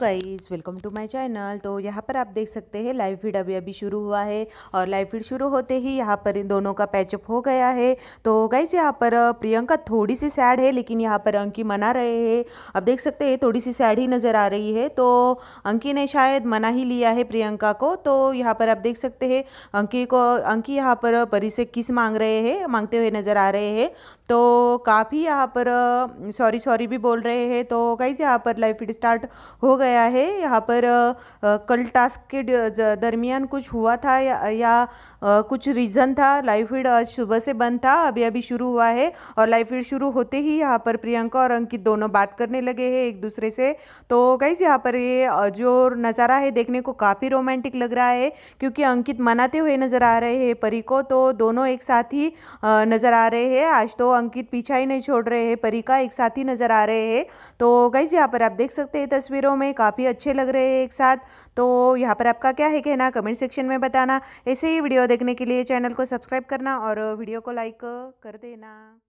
guys welcome to my channel तो यहाँ पर आप देख सकते हैं लाइव फीड अभी अभी शुरू हुआ है और लाइव फीड शुरू होते ही यहाँ पर इन दोनों का पैचअप हो गया है तो गाइज़ यहाँ पर प्रियंका थोड़ी सी सैड है लेकिन यहाँ पर अंकी मना रहे हैं आप देख सकते हैं थोड़ी सी सैड ही नज़र आ रही है तो अंकी ने शायद मना ही लिया है प्रियंका को तो यहाँ पर आप देख सकते हैं अंकी को अंकी यहाँ पर परी से किस मांग रहे हैं मांगते हुए नज़र आ रहे हैं तो काफ़ी यहाँ पर सॉरी सॉरी भी बोल रहे हैं तो गाइज यहाँ पर लाइव फीड स्टार्ट हो गया है यहाँ पर कल टास्क के दरमियान कुछ हुआ था या, या कुछ रीज़न था लाइव फीड आज सुबह से बंद था अभी अभी शुरू हुआ है और लाइव फीड शुरू होते ही यहाँ पर प्रियंका और अंकित दोनों बात करने लगे हैं एक दूसरे से तो गाइज यहाँ पर ये जो नज़ारा है देखने को काफ़ी रोमांटिक लग रहा है क्योंकि अंकित मनाते हुए नज़र आ रहे हैं परी को तो दोनों एक साथ ही नज़र आ रहे हैं आज तो अंकित पीछा ही नहीं छोड़ रहे हैं परिका एक साथ ही नज़र आ रहे हैं तो गाइज यहाँ पर आप देख सकते हैं तस्वीरों में काफ़ी अच्छे लग रहे हैं एक साथ तो यहाँ पर आपका क्या है कहना कमेंट सेक्शन में बताना ऐसे ही वीडियो देखने के लिए चैनल को सब्सक्राइब करना और वीडियो को लाइक कर देना